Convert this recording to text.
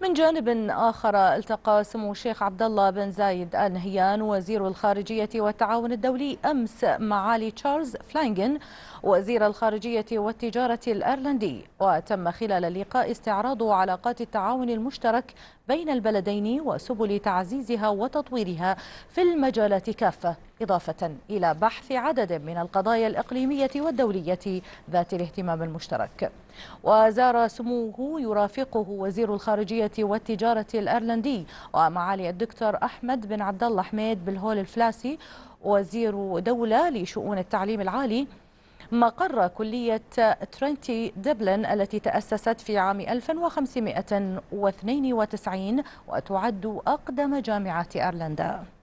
من جانب آخر التقى سمو الشيخ عبد الله بن زايد آل نهيان وزير الخارجية والتعاون الدولي أمس معالي تشارلز فلانجن وزير الخارجية والتجارة الأيرلندي وتم خلال اللقاء استعراض علاقات التعاون المشترك بين البلدين وسبل تعزيزها وتطويرها في المجالات كافة إضافة إلى بحث عدد من القضايا الإقليمية والدولية ذات الاهتمام المشترك وزار سموه يرافقه وزير الخارجية والتجارة الأيرلندي ومعالي الدكتور أحمد بن عبد الله حميد بالهول الفلاسي وزير دولة لشؤون التعليم العالي مقر كلية ترينتي دبلن التي تأسست في عام 1592 وتعد أقدم جامعة أيرلندا